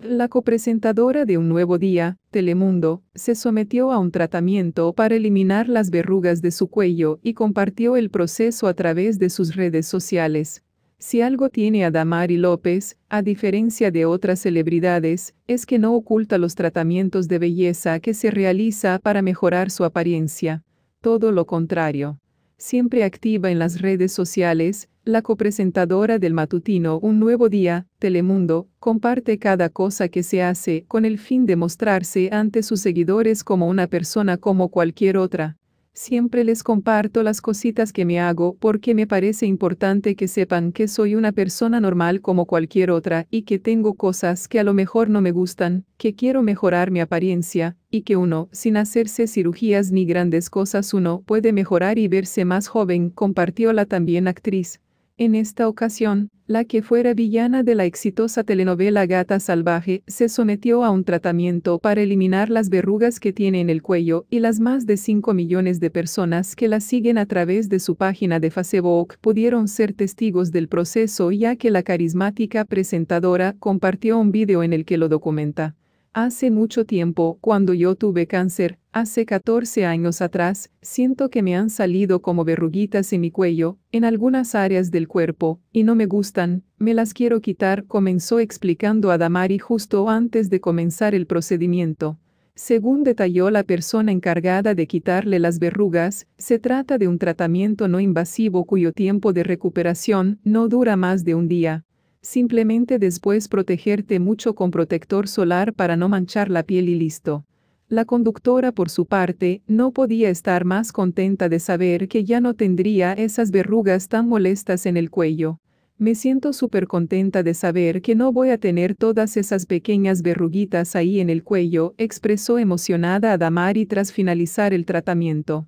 La copresentadora de Un Nuevo Día, Telemundo, se sometió a un tratamiento para eliminar las verrugas de su cuello y compartió el proceso a través de sus redes sociales. Si algo tiene a Damari López, a diferencia de otras celebridades, es que no oculta los tratamientos de belleza que se realiza para mejorar su apariencia. Todo lo contrario siempre activa en las redes sociales, la copresentadora del matutino Un Nuevo Día, Telemundo, comparte cada cosa que se hace con el fin de mostrarse ante sus seguidores como una persona como cualquier otra. Siempre les comparto las cositas que me hago porque me parece importante que sepan que soy una persona normal como cualquier otra y que tengo cosas que a lo mejor no me gustan, que quiero mejorar mi apariencia, y que uno, sin hacerse cirugías ni grandes cosas, uno puede mejorar y verse más joven, compartió la también actriz, en esta ocasión, la que fuera villana de la exitosa telenovela Gata Salvaje se sometió a un tratamiento para eliminar las verrugas que tiene en el cuello y las más de 5 millones de personas que la siguen a través de su página de Facebook pudieron ser testigos del proceso ya que la carismática presentadora compartió un vídeo en el que lo documenta. Hace mucho tiempo, cuando yo tuve cáncer, hace 14 años atrás, siento que me han salido como verruguitas en mi cuello, en algunas áreas del cuerpo, y no me gustan, me las quiero quitar, comenzó explicando a Damari justo antes de comenzar el procedimiento. Según detalló la persona encargada de quitarle las verrugas, se trata de un tratamiento no invasivo cuyo tiempo de recuperación no dura más de un día. Simplemente después protegerte mucho con protector solar para no manchar la piel y listo. La conductora, por su parte, no podía estar más contenta de saber que ya no tendría esas verrugas tan molestas en el cuello. Me siento súper contenta de saber que no voy a tener todas esas pequeñas verruguitas ahí en el cuello, expresó emocionada a Damari tras finalizar el tratamiento.